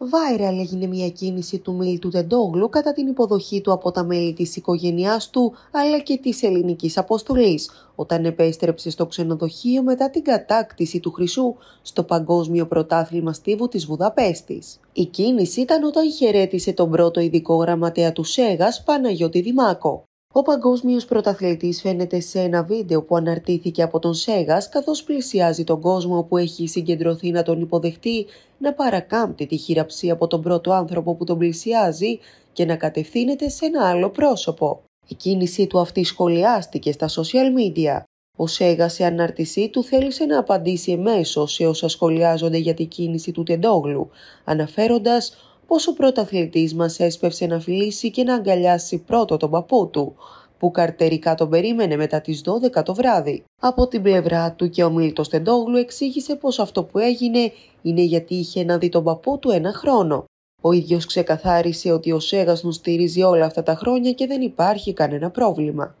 Βάιραλ έγινε μια κίνηση του Μίλτου Τεντόγλου κατά την υποδοχή του από τα μέλη της οικογένειάς του αλλά και της ελληνικής αποστολής όταν επέστρεψε στο ξενοδοχείο μετά την κατάκτηση του χρυσού στο Παγκόσμιο Πρωτάθλημα Στίβου της Βουδαπέστης. Η κίνηση ήταν όταν χαιρέτησε τον πρώτο ειδικό γραμματέα του ΣΕΓΑΣ Παναγιώτη Δημάκο. Ο Παγκόσμιος Πρωταθλητής φαίνεται σε ένα βίντεο που αναρτήθηκε από τον Σέγας καθώς πλησιάζει τον κόσμο που έχει συγκεντρωθεί να τον υποδεχτεί να παρακάμπτει τη χειραψία από τον πρώτο άνθρωπο που τον πλησιάζει και να κατευθύνεται σε ένα άλλο πρόσωπο. Η κίνησή του αυτή σχολιάστηκε στα social media. Ο Σέγας σε ανάρτησή του θέλησε να απαντήσει εμέσως σε όσα σχολιάζονται για την κίνηση του Τεντόγλου, αναφέροντας πως ο πρωταθλητής μας έσπευσε να φιλήσει και να αγκαλιάσει πρώτο τον παππού του, που καρτερικά τον περίμενε μετά τις 12 το βράδυ. Από την πλευρά του και ο Μίλτος Τεντόγλου εξήγησε πως αυτό που έγινε είναι γιατί είχε να δει τον παππού του ένα χρόνο. Ο ίδιος ξεκαθάρισε ότι ο Σέγας μου στηρίζει όλα αυτά τα χρόνια και δεν υπάρχει κανένα πρόβλημα.